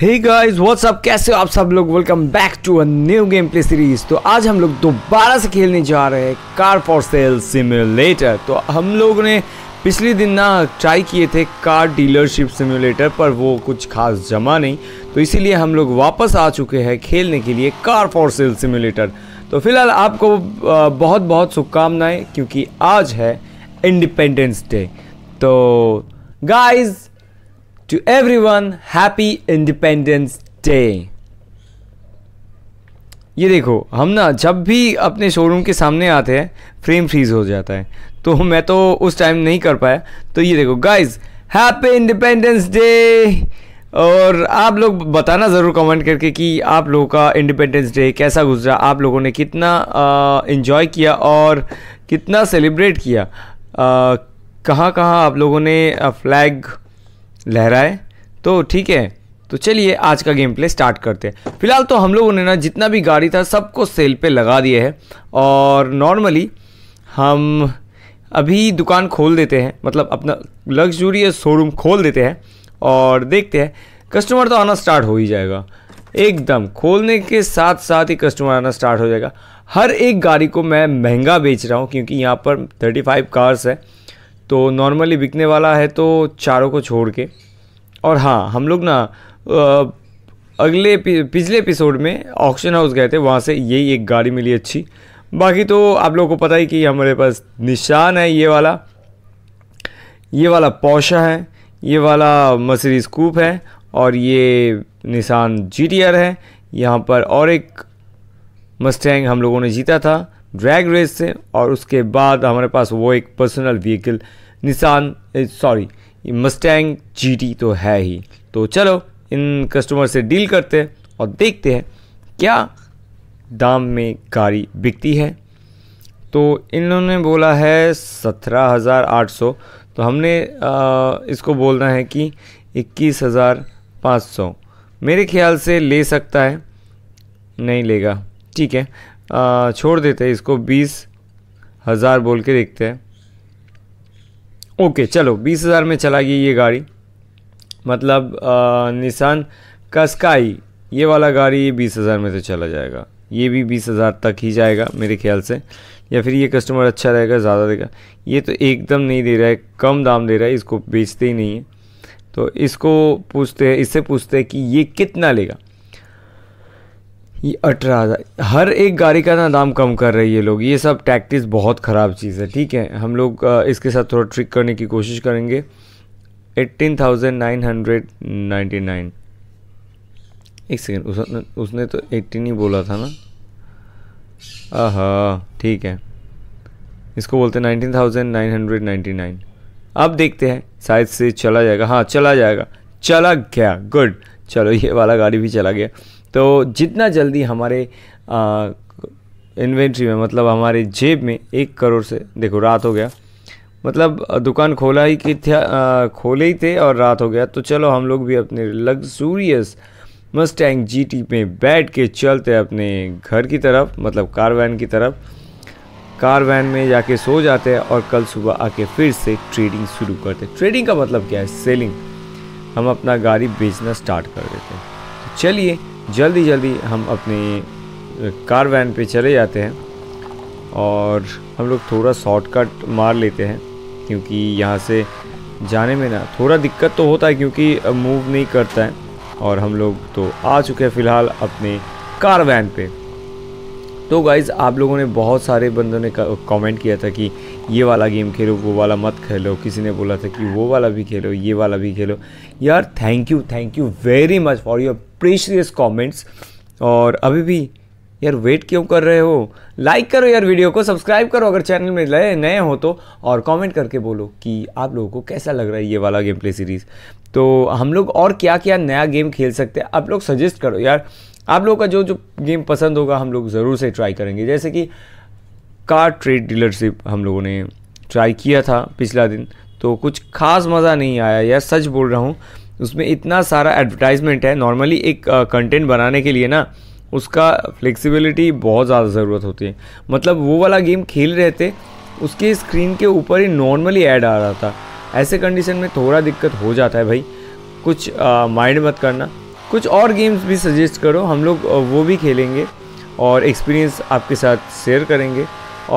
guys, what's up? कैसे हो आप सब लोग welcome back to a new gameplay series तो आज हम लोग दोबारा से खेलने जा रहे हैं कार फॉर सेल सिम्यूलेटर तो हम लोग ने पिछले दिन ना ट्राई किए थे कार डीलरशिप सिम्युलेटर पर वो कुछ खास जमा नहीं तो इसीलिए हम लोग वापस आ चुके हैं खेलने के लिए कार फॉर सेल सिम्युलेटर तो फिलहाल आपको बहुत बहुत शुभकामनाएं क्योंकि आज है इंडिपेंडेंस डे तो guys To everyone, happy Independence Day. ये देखो हम ना जब भी अपने शोरूम के सामने आते हैं फ्रेम फ्रीज हो जाता है तो मैं तो उस टाइम नहीं कर पाया तो ये देखो गाइस हैप्पी इंडिपेंडेंस डे और आप लोग बताना ज़रूर कमेंट करके कि आप लोगों का इंडिपेंडेंस डे कैसा गुजरा आप लोगों ने कितना इन्जॉय किया और कितना सेलिब्रेट किया कहाँ कहाँ आप लोगों ने फ्लैग लहराए तो ठीक है तो चलिए आज का गेम प्ले स्टार्ट करते हैं फिलहाल तो हम लोगों ने ना जितना भी गाड़ी था सबको सेल पे लगा दिए है और नॉर्मली हम अभी दुकान खोल देते हैं मतलब अपना लग्जूरियस शोरूम खोल देते हैं और देखते हैं कस्टमर तो आना स्टार्ट हो ही जाएगा एकदम खोलने के साथ साथ ही कस्टमर आना स्टार्ट हो जाएगा हर एक गाड़ी को मैं महंगा बेच रहा हूँ क्योंकि यहाँ पर थर्टी फाइव कार्स है तो नॉर्मली बिकने वाला है तो चारों को छोड़ के और हाँ हम लोग ना अगले पिछले एपिसोड में ऑक्शन हाउस गए थे वहाँ से यही एक गाड़ी मिली अच्छी बाकी तो आप लोगों को पता ही कि हमारे पास निशान है ये वाला ये वाला पौशा है ये वाला मसरी कूप है और ये निशान जी है यहाँ पर और एक मस्टैंग हम लोगों ने जीता था ड्रैग रेस से और उसके बाद हमारे पास वो एक personal vehicle Nissan sorry Mustang जी तो है ही तो चलो इन कस्टमर से डील करते हैं और देखते हैं क्या दाम में गाड़ी बिकती है तो इन्होंने बोला है सत्रह हज़ार आठ सौ तो हमने आ, इसको बोलना है कि इक्कीस हज़ार पाँच सौ मेरे ख्याल से ले सकता है नहीं लेगा ठीक है छोड़ देते हैं इसको बीस हज़ार बोल के देखते हैं ओके चलो बीस हज़ार में चला गई ये गाड़ी मतलब निशान कस्काई ये वाला गाड़ी ये बीस हज़ार में तो चला जाएगा ये भी बीस हज़ार तक ही जाएगा मेरे ख्याल से या फिर ये कस्टमर अच्छा रहेगा ज़्यादा देगा ये तो एकदम नहीं दे रहा है कम दाम दे रहा है इसको बेचते ही नहीं है तो इसको पूछते हैं इससे पूछते हैं कि ये कितना लेगा ये अठारह हज़ार हर एक गाड़ी का ना दाम कम कर रही है लोग ये सब टैक्टिस बहुत ख़राब चीज़ है ठीक है हम लोग इसके साथ थोड़ा ट्रिक करने की कोशिश करेंगे eighteen thousand nine hundred ninety nine एक सेकेंड उस, उसने तो एट्टीन ही बोला था ना आह ठीक है इसको बोलते हैं nineteen thousand nine hundred ninety nine अब देखते हैं शायद से चला जाएगा हाँ चला जाएगा चला गया गुड चलो ये वाला गाड़ी भी चला गया तो जितना जल्दी हमारे इन्वेंट्री में मतलब हमारे जेब में एक करोड़ से देखो रात हो गया मतलब दुकान खोला ही कि थे खोले ही थे और रात हो गया तो चलो हम लोग भी अपने लग्जूरियस मस्टैंग जीटी में बैठ के चलते अपने घर की तरफ मतलब कार वैन की तरफ कार वैन में जाके सो जाते हैं और कल सुबह आके फिर से ट्रेडिंग शुरू करते हैं ट्रेडिंग का मतलब क्या है सेलिंग हम अपना गाड़ी बेचना स्टार्ट कर देते हैं तो चलिए जल्दी जल्दी हम अपने कार वैन पर चले जाते हैं और हम लोग थोड़ा शॉर्टकट मार लेते हैं क्योंकि यहाँ से जाने में ना थोड़ा दिक्कत तो होता है क्योंकि मूव नहीं करता है और हम लोग तो आ चुके हैं फ़िलहाल अपने कार वैन पे तो गाइज़ आप लोगों ने बहुत सारे बंदों ने कमेंट किया था कि ये वाला गेम खेलो वो वाला मत खेलो किसी ने बोला था कि वो वाला भी खेलो ये वाला भी खेलो यार thank you thank you very much for your precious comments और अभी भी यार वेट क्यों कर रहे हो लाइक करो यार वीडियो को सब्सक्राइब करो अगर चैनल में नए नए हो तो और कमेंट करके बोलो कि आप लोगों को कैसा लग रहा है ये वाला गेम प्ले सीरीज़ तो हम लोग और क्या क्या नया गेम खेल सकते हैं आप लोग सजेस्ट करो यार आप लोगों का जो जो गेम पसंद होगा हम लोग ज़रूर से ट्राई करेंगे जैसे कि कार ट्रेड डीलरशिप हम लोगों ने ट्राई किया था पिछला दिन तो कुछ खास मज़ा नहीं आया यार सच बोल रहा हूँ उसमें इतना सारा एडवर्टाइजमेंट है नॉर्मली एक कंटेंट बनाने के लिए ना उसका फ्लेक्सिबिलिटी बहुत ज़्यादा ज़रूरत होती है मतलब वो वाला गेम खेल रहे थे उसके स्क्रीन के ऊपर ही नॉर्मली ऐड आ रहा था ऐसे कंडीशन में थोड़ा दिक्कत हो जाता है भाई कुछ माइंड मत करना कुछ और गेम्स भी सजेस्ट करो हम लोग वो भी खेलेंगे और एक्सपीरियंस आपके साथ शेयर करेंगे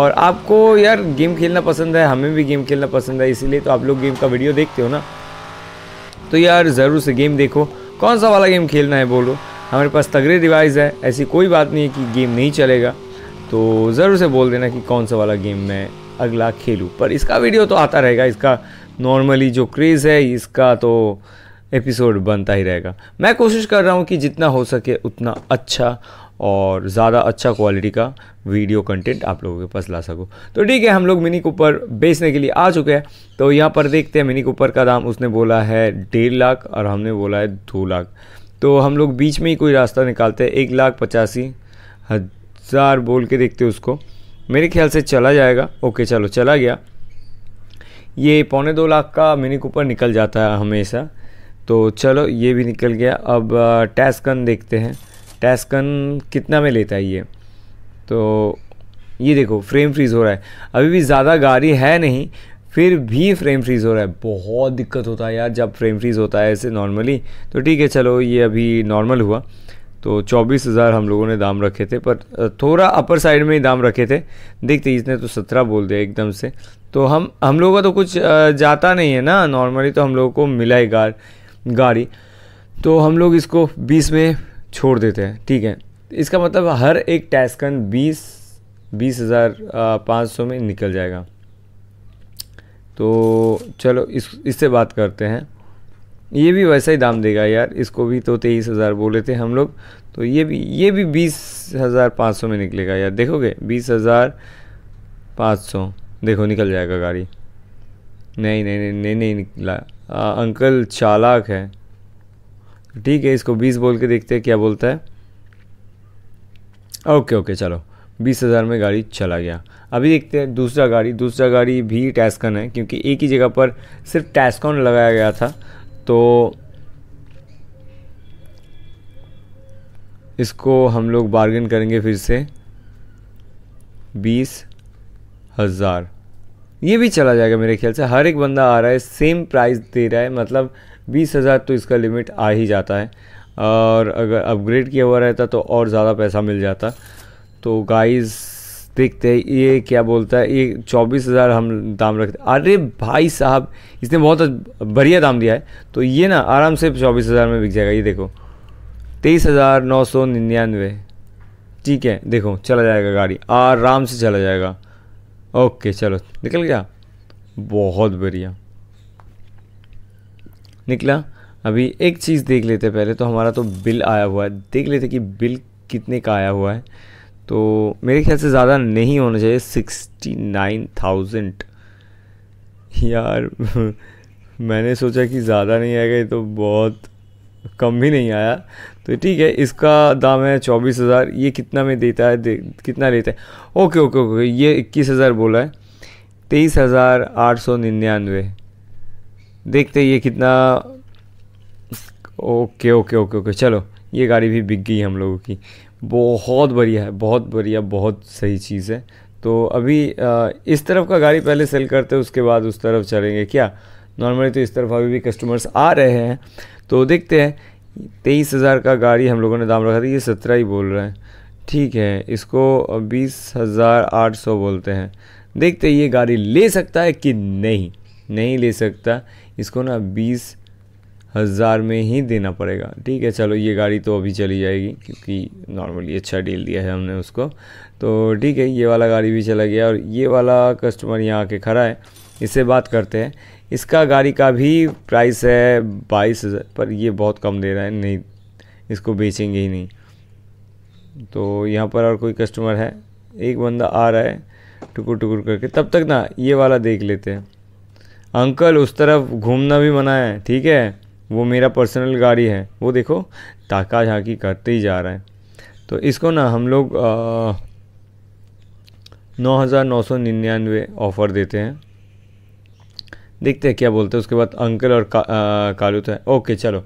और आपको यार गेम खेलना पसंद है हमें भी गेम खेलना पसंद है इसीलिए तो आप लोग गेम का वीडियो देखते हो ना तो यार ज़रूर से गेम देखो कौन सा वाला गेम खेलना है बोलो हमारे पास तगड़े डिवाइस है ऐसी कोई बात नहीं है कि गेम नहीं चलेगा तो ज़रूर से बोल देना कि कौन सा वाला गेम मैं अगला खेलूँ पर इसका वीडियो तो आता रहेगा इसका नॉर्मली जो क्रेज़ है इसका तो एपिसोड बनता ही रहेगा मैं कोशिश कर रहा हूँ कि जितना हो सके उतना अच्छा और ज़्यादा अच्छा क्वालिटी का वीडियो कंटेंट आप लोगों के पास ला सको तो ठीक है हम लोग मिनी कूपर बेचने के लिए आ चुके हैं तो यहाँ पर देखते हैं मिनी कूपर का दाम उसने बोला है डेढ़ लाख और हमने बोला है दो लाख तो हम लोग बीच में ही कोई रास्ता निकालते हैं एक लाख पचासी हज़ार बोल के देखते उसको मेरे ख्याल से चला जाएगा ओके चलो चला गया ये पौने दो लाख का मिनी कूपर निकल जाता है हमेशा तो चलो ये भी निकल गया अब टैस्कन देखते हैं टैस्कन कितना में लेता है ये तो ये देखो फ्रेम फ्रीज़ हो रहा है अभी भी ज़्यादा गाड़ी है नहीं फिर भी फ्रेम फ्रीज़ हो रहा है बहुत दिक्कत होता है यार जब फ्रेम फ्रीज़ होता है ऐसे नॉर्मली तो ठीक है चलो ये अभी नॉर्मल हुआ तो चौबीस हज़ार हम लोगों ने दाम रखे थे पर थोड़ा अपर साइड में ही दाम रखे थे देखते इसने तो सत्रह बोल दिया एकदम से तो हम हम लोगों का तो कुछ जाता नहीं है ना नॉर्मली तो हम लोगों को मिला ही गार गाड़ी तो हम लोग इसको बीस में छोड़ देते हैं ठीक है इसका मतलब हर एक टैस्कन बीस बीस हज़ार पाँच सौ में निकल जाएगा तो चलो इस इससे बात करते हैं ये भी वैसा ही दाम देगा यार इसको भी तो तेईस हज़ार बोले थे हम लोग तो ये भी ये भी बीस हज़ार पाँच सौ में निकलेगा यार देखोगे बीस हज़ार पाँच सौ देखो निकल जाएगा गाड़ी नहीं नहीं नहीं नहीं, नहीं निकला आ, अंकल चालाक है ठीक है इसको बीस बोल के देखते हैं क्या बोलता है ओके ओके चलो बीस हज़ार में गाड़ी चला गया अभी देखते हैं दूसरा गाड़ी दूसरा गाड़ी भी टैस्कन है क्योंकि एक ही जगह पर सिर्फ टैस्कॉन लगाया गया था तो इसको हम लोग बार्गेन करेंगे फिर से बीस हज़ार ये भी चला जाएगा मेरे ख्याल से हर एक बंदा आ रहा है सेम प्राइस दे रहा है मतलब बीस हज़ार तो इसका लिमिट आ ही जाता है और अगर अपग्रेड किया हुआ रहता तो और ज़्यादा पैसा मिल जाता तो गाइस देखते हैं ये क्या बोलता है ये चौबीस हज़ार हम दाम रखते अरे भाई साहब इसने बहुत बढ़िया दाम दिया है तो ये ना आराम से चौबीस हज़ार में बिक जाएगा ये देखो तेईस हज़ार नौ सौ निन्यानवे ठीक है देखो चला जाएगा गाड़ी आराम से चला जाएगा ओके चलो निकल गया बहुत बढ़िया निकला अभी एक चीज़ देख लेते हैं पहले तो हमारा तो बिल आया हुआ है देख लेते कि बिल कितने का आया हुआ है तो मेरे ख्याल से ज़्यादा नहीं होना चाहिए सिक्सटी नाइन थाउजेंड यार मैंने सोचा कि ज़्यादा नहीं आएगा ये तो बहुत कम भी नहीं आया तो ठीक है इसका दाम है चौबीस हज़ार ये कितना में देता है दे, कितना लेता है ओके ओके ओके ये इक्कीस हज़ार बोला है तेईस हज़ार आठ सौ निन्यानवे देखते ये कितना ओके ओके ओके ओके चलो ये गाड़ी भी बिक गई हम लोगों की बहुत बढ़िया है बहुत बढ़िया बहुत सही चीज़ है तो अभी इस तरफ का गाड़ी पहले सेल करते हैं उसके बाद उस तरफ चलेंगे क्या नॉर्मली तो इस तरफ अभी भी कस्टमर्स आ रहे हैं तो देखते हैं तेईस हज़ार का गाड़ी हम लोगों ने दाम रखा था ये सत्रह ही बोल रहे हैं ठीक है इसको बीस हज़ार आठ सौ बोलते हैं देखते ये गाड़ी ले सकता है कि नहीं नहीं ले सकता इसको ना बीस हज़ार में ही देना पड़ेगा ठीक है चलो ये गाड़ी तो अभी चली जाएगी क्योंकि नॉर्मली अच्छा डील दिया है हमने उसको तो ठीक है ये वाला गाड़ी भी चला गया और ये वाला कस्टमर यहाँ आके खड़ा है इससे बात करते हैं इसका गाड़ी का भी प्राइस है बाईस हज़ार पर ये बहुत कम दे रहा है नहीं इसको बेचेंगे ही नहीं तो यहाँ पर और कोई कस्टमर है एक बंदा आ रहा है टुकुर टुकुर करके तब तक ना ये वाला देख लेते हैं अंकल उस तरफ घूमना भी मना है ठीक है वो मेरा पर्सनल गाड़ी है वो देखो ताका झाकी करते ही जा रहा है तो इसको ना हम लोग नौ हज़ार नौ सौ निन्यानवे ऑफ़र देते हैं देखते हैं क्या बोलते हैं उसके बाद अंकल और का, आ, कालू था तो ओके चलो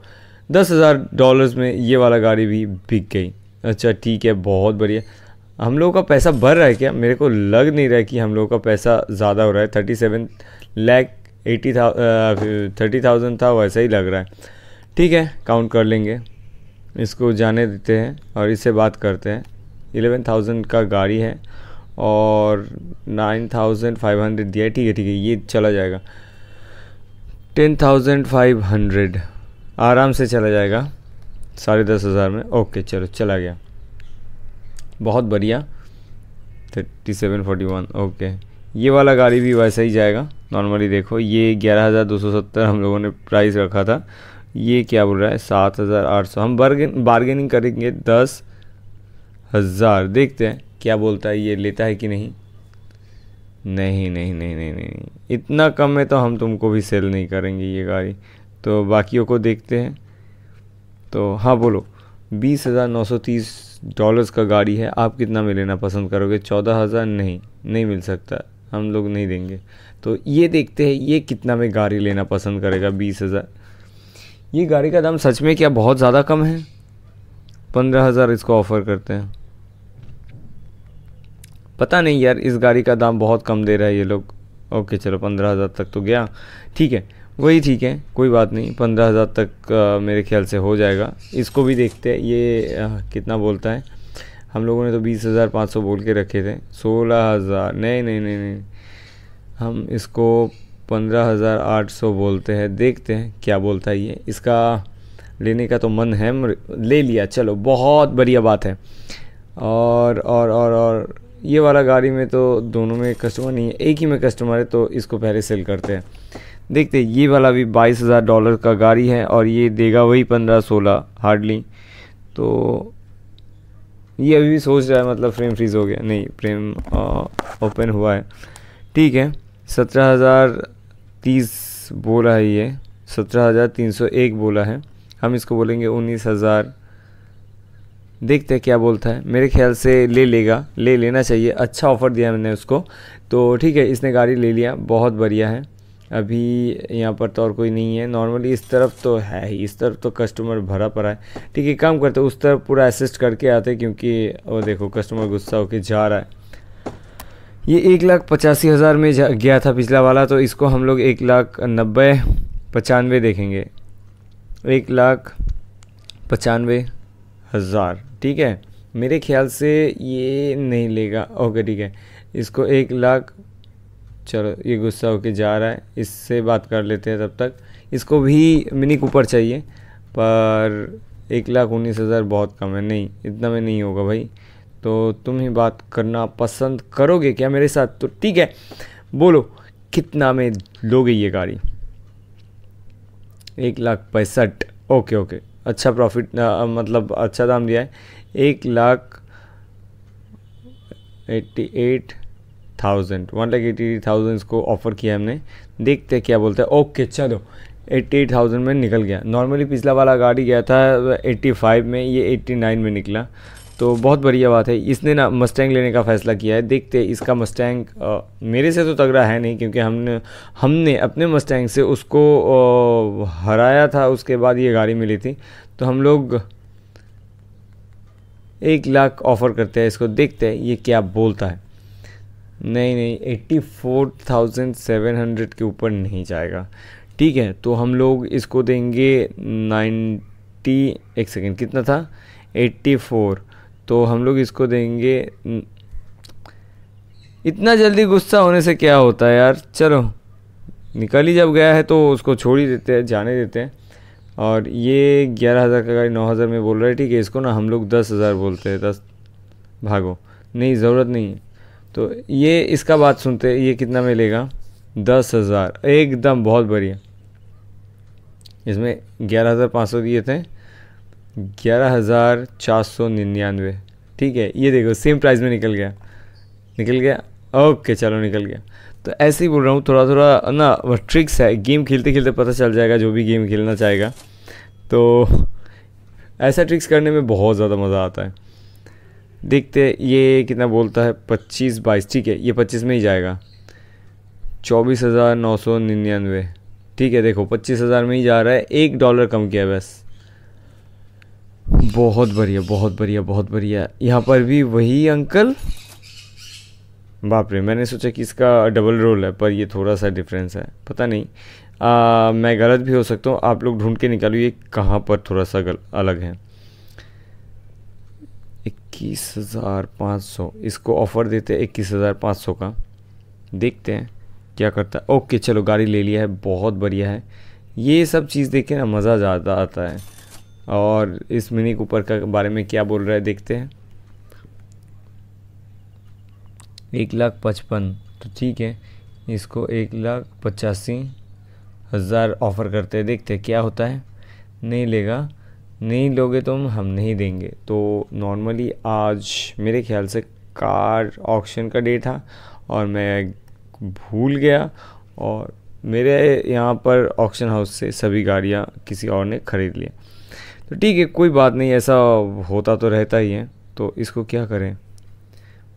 दस हज़ार डॉलर्स में ये वाला गाड़ी भी बिक गई अच्छा ठीक है बहुत बढ़िया हम लोगों का पैसा भर रहा है क्या मेरे को लग नहीं रहा है कि हम लोगों का पैसा ज़्यादा हो रहा है thirty seven lakh eighty thirty thousand था वैसा ही लग रहा है ठीक है काउंट कर लेंगे इसको जाने देते हैं और इससे बात करते हैं एलेवन थाउजेंड का गाड़ी है और नाइन थाउजेंड फाइव हंड्रेड दिया है ठीक है ठीक है ये चला जाएगा टेन थाउजेंड फाइव हंड्रेड आराम से चला जाएगा साढ़े दस हज़ार में ओके चलो चला गया बहुत बढ़िया thirty seven forty one okay ये वाला गाड़ी भी वैसा ही जाएगा नॉर्मली देखो ये ग्यारह हज़ार दो सौ सत्तर हम लोगों ने प्राइस रखा था ये क्या बोल रहा है सात हज़ार आठ सौ हम बार्गेन बार्गेनिंग करेंगे दस हज़ार देखते हैं क्या बोलता है ये लेता है कि नहीं नहीं नहीं नहीं नहीं नहीं इतना कम में तो हम तुमको भी सेल नहीं करेंगे ये गाड़ी तो बाकियों को देखते हैं तो हाँ बोलो बीस हज़ार नौ सौ तीस डॉलर्स का गाड़ी है आप कितना में लेना पसंद करोगे चौदह हज़ार नहीं नहीं मिल सकता हम लोग नहीं देंगे तो ये देखते हैं ये कितना में गाड़ी लेना पसंद करेगा बीस हज़ार ये गाड़ी का दाम सच में क्या बहुत ज़्यादा कम है पंद्रह हज़ार इसको ऑफ़र करते हैं पता नहीं यार इस गाड़ी का दाम बहुत कम दे रहा है ये लोग ओके चलो पंद्रह हज़ार तक तो गया ठीक है वही ठीक है कोई बात नहीं पंद्रह हज़ार तक आ, मेरे ख्याल से हो जाएगा इसको भी देखते हैं ये आ, कितना बोलता है हम लोगों ने तो बीस हज़ार पाँच सौ बोल के रखे थे सोलह हज़ार नहीं नहीं नहीं नहीं हम इसको पंद्रह हज़ार आठ सौ बोलते हैं देखते हैं क्या बोलता है ये इसका लेने का तो मन है ले लिया चलो बहुत बढ़िया बात है और और और और ये वाला गाड़ी में तो दोनों में कस्टमर नहीं है एक ही में कस्टमर है तो इसको पहले सेल करते हैं देखते हैं ये वाला भी बाईस हज़ार डॉलर का गाड़ी है और ये देगा वही पंद्रह सोलह हार्डली तो ये अभी भी सोच रहा है मतलब फ्रेम फ्रीज हो गया नहीं फ्रेम ओपन हुआ है ठीक है सत्रह हज़ार तीस बोला है ये सत्रह हज़ार तीन सौ एक बोला है हम इसको बोलेंगे उन्नीस हज़ार देखते हैं क्या बोलता है मेरे ख्याल से ले लेगा ले लेना चाहिए अच्छा ऑफ़र दिया मैंने उसको तो ठीक है इसने गाड़ी ले लिया बहुत बढ़िया है अभी यहाँ पर तो और कोई नहीं है नॉर्मली इस तरफ तो है ही इस तरफ तो कस्टमर भरा पड़ा है ठीक है काम करते उस तरफ पूरा असिस्ट करके आते क्योंकि वो देखो कस्टमर गुस्सा होकर जा रहा है ये एक लाख पचासी हज़ार में गया था पिछला वाला तो इसको हम लोग एक लाख नब्बे पचानवे देखेंगे एक लाख पचानवे हज़ार ठीक है मेरे ख्याल से ये नहीं लेगा ओके ठीक है इसको एक लाख चलो ये गुस्सा होके जा रहा है इससे बात कर लेते हैं तब तक इसको भी मिनी कूपर चाहिए पर एक लाख उन्नीस हज़ार बहुत कम है नहीं इतना में नहीं होगा भाई तो तुम ही बात करना पसंद करोगे क्या मेरे साथ तो ठीक है बोलो कितना में लोगे ये गाड़ी एक लाख पैंसठ ओके ओके अच्छा प्रॉफिट मतलब अच्छा दाम दिया है एक lakh eighty eight thousand one lakh eighty eight thousand इसको ऑफर किया हमने देखते क्या बोलते हैं ओके चलो एट्टी एट थाउजेंड में निकल गया नॉर्मली पिछला वाला गाड़ी गया था एट्टी फाइव में ये एट्टी नाइन में निकला तो बहुत बढ़िया बात है इसने ना मस्टैंग लेने का फ़ैसला किया है देखते इसका मस्टैंग मेरे से तो तगड़ा है नहीं क्योंकि हमने हमने अपने मस्टैंग से उसको आ, हराया था उसके बाद ये गाड़ी मिली थी तो हम लोग एक लाख ऑफ़र करते हैं इसको देखते हैं ये क्या बोलता है नहीं नहीं eighty four thousand seven hundred के ऊपर नहीं जाएगा ठीक है तो हम लोग इसको देंगे नाइन्टी एक सेकेंड कितना था एट्टी फोर तो हम लोग इसको देंगे इतना जल्दी गुस्सा होने से क्या होता है यार चलो निकल ही जब गया है तो उसको छोड़ ही देते हैं जाने देते हैं और ये ग्यारह हज़ार का गाड़ी नौ हज़ार में बोल रहा है ठीक है इसको ना हम लोग दस हज़ार बोलते हैं दस भागो नहीं ज़रूरत नहीं है तो ये इसका बात सुनते ये कितना मिलेगा दस हज़ार एकदम बहुत बढ़िया इसमें ग्यारह हज़ार पाँच सौ दिए थे ग्यारह हज़ार चार सौ निन्यानवे ठीक है ये देखो सेम प्राइस में निकल गया निकल गया ओके चलो निकल गया तो ऐसे ही बोल रहा हूँ थोड़ा थोड़ा ना ट्रिक्स है गेम खेलते खेलते पता चल जाएगा जो भी गेम खेलना चाहेगा तो ऐसा ट्रिक्स करने में बहुत ज़्यादा मज़ा आता है देखते ये कितना बोलता है पच्चीस बाईस ठीक है ये पच्चीस में ही जाएगा चौबीस हज़ार नौ सौ निन्यानवे ठीक है देखो पच्चीस हज़ार में ही जा रहा है एक डॉलर कम किया बस बहुत बढ़िया बहुत बढ़िया बहुत बढ़िया यहाँ पर भी वही अंकल बाप रे मैंने सोचा कि इसका डबल रोल है पर ये थोड़ा सा डिफरेंस है पता नहीं आ, मैं गलत भी हो सकता हूँ आप लोग ढूंढ के निकालो ये कहाँ पर थोड़ा सा गल, अलग है इक्कीस हज़ार पाँच सौ इसको ऑफ़र देते हैं इक्कीस हज़ार पाँच सौ का देखते हैं क्या करता है ओके चलो गाड़ी ले लिया है बहुत बढ़िया है ये सब चीज़ देखे ना मज़ा ज़्यादा आता है और इस मिनी कूपर का बारे में क्या बोल रहा है देखते हैं एक लाख पचपन तो ठीक है इसको एक लाख पचासी हज़ार ऑफ़र करते हैं देखते हैं क्या होता है नहीं लेगा नहीं लोगे तुम तो हम नहीं देंगे तो नॉर्मली आज मेरे ख्याल से कार ऑक्शन का डे था और मैं भूल गया और मेरे यहाँ पर ऑक्शन हाउस से सभी गाड़ियाँ किसी और ने ख़रीद लिया तो ठीक है कोई बात नहीं ऐसा होता तो रहता ही है तो इसको क्या करें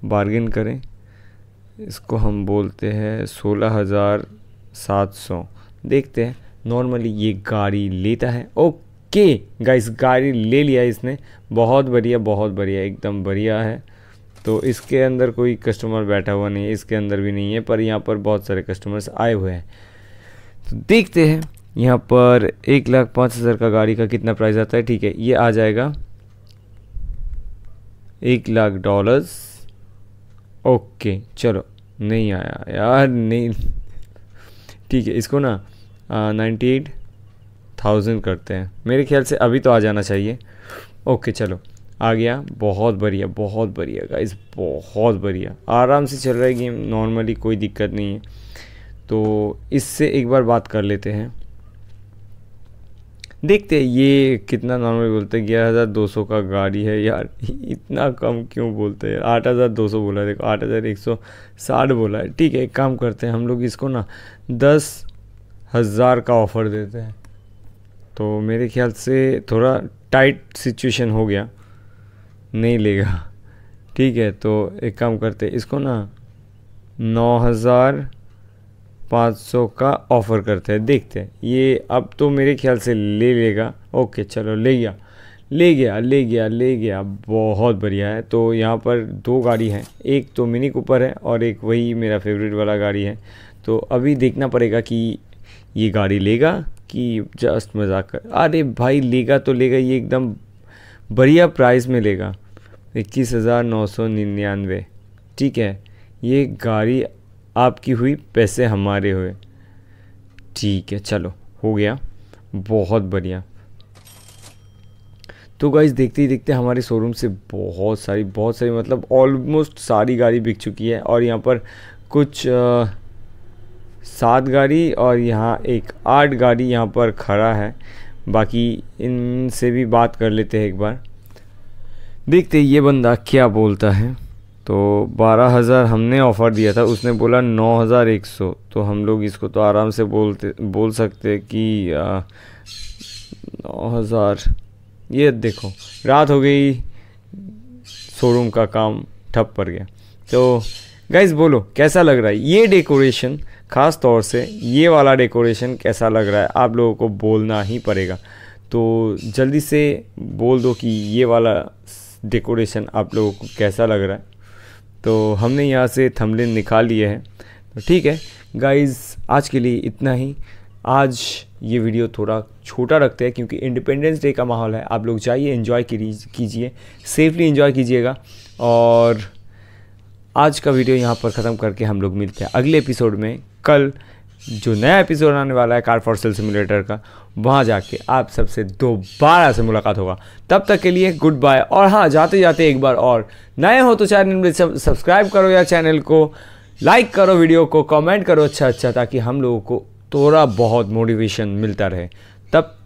बार्गिन करें इसको हम बोलते हैं सोलह हज़ार सात सौ देखते हैं नॉर्मली ये गाड़ी लेता है ओके के गाइस गाड़ी ले लिया इसने बहुत बढ़िया बहुत बढ़िया एकदम बढ़िया है तो इसके अंदर कोई कस्टमर बैठा हुआ नहीं है इसके अंदर भी नहीं है पर यहाँ पर बहुत सारे कस्टमर्स आए हुए हैं तो देखते हैं यहाँ पर एक लाख पाँच हज़ार का गाड़ी का कितना प्राइस आता है ठीक है ये आ जाएगा एक लाख डॉलर्स ओके चलो नहीं आया यार नहीं ठीक है इसको ना नाइन्टी एट थाउजेंड करते हैं मेरे ख्याल से अभी तो आ जाना चाहिए ओके चलो आ गया बहुत बढ़िया बहुत बढ़िया गाइस बहुत बढ़िया आराम से चल रहा है गेम नॉर्मली कोई दिक्कत नहीं है तो इससे एक बार बात कर लेते हैं देखते हैं ये कितना नॉर्मल बोलते हैं ग्यारह हज़ार दो सौ का गाड़ी है यार इतना कम क्यों बोलते हैं आठ हज़ार दो सौ बोला है देखो आठ हज़ार एक सौ साठ बोला है ठीक है एक काम करते हैं हम लोग इसको ना दस हज़ार का ऑफ़र देते हैं तो मेरे ख्याल से थोड़ा टाइट सिचुएशन हो गया नहीं लेगा ठीक है तो एक काम करते इसको ना नौ हज़ार पाँच सौ का ऑफ़र करते हैं देखते हैं ये अब तो मेरे ख्याल से ले लेगा ओके चलो ले गया ले गया ले गया ले गया बहुत बढ़िया है तो यहाँ पर दो गाड़ी हैं एक तो मिनी कूपर है और एक वही मेरा फेवरेट वाला गाड़ी है तो अभी देखना पड़ेगा कि ये गाड़ी लेगा कि जस्ट मजाक कर अरे भाई लेगा तो लेगा ये एकदम बढ़िया प्राइस में लेगा इक्कीस हज़ार नौ सौ निन्यानवे ठीक है ये गाड़ी आपकी हुई पैसे हमारे हुए ठीक है चलो हो गया बहुत बढ़िया तो गाइज देखते ही देखते हमारे शोरूम से बहुत सारी बहुत सारी मतलब ऑलमोस्ट सारी गाड़ी बिक चुकी है और यहाँ पर कुछ आ, सात गाड़ी और यहाँ एक आठ गाड़ी यहाँ पर खड़ा है बाकी इनसे भी बात कर लेते हैं एक बार देखते ये बंदा क्या बोलता है तो बारह हज़ार हमने ऑफ़र दिया था उसने बोला नौ हज़ार एक सौ तो हम लोग इसको तो आराम से बोलते बोल सकते कि नौ हज़ार ये देखो रात हो गई शोरूम का काम ठप पड़ गया तो गाइज़ बोलो कैसा लग रहा है ये डेकोरेशन ख़ास तौर से ये वाला डेकोरेशन कैसा लग रहा है आप लोगों को बोलना ही पड़ेगा तो जल्दी से बोल दो कि ये वाला डेकोरेशन आप लोगों को कैसा लग रहा है तो हमने यहाँ से थमले निकाल लिए हैं तो ठीक है गाइज़ आज के लिए इतना ही आज ये वीडियो थोड़ा छोटा रखते हैं क्योंकि इंडिपेंडेंस डे का माहौल है आप लोग जाइए इन्जॉय कीजिए सेफली इन्जॉय कीजिएगा और आज का वीडियो यहाँ पर ख़त्म करके हम लोग मिलते हैं अगले एपिसोड में कल जो नया एपिसोड आने वाला है कार फॉर सेल सिमुलेटर का वहाँ जाके आप सबसे दोबारा से मुलाकात होगा तब तक के लिए गुड बाय और हाँ जाते जाते एक बार और नए हो तो चैनल में सब्सक्राइब करो या चैनल को लाइक करो वीडियो को कमेंट करो अच्छा अच्छा ताकि हम लोगों को थोड़ा बहुत मोटिवेशन मिलता रहे तब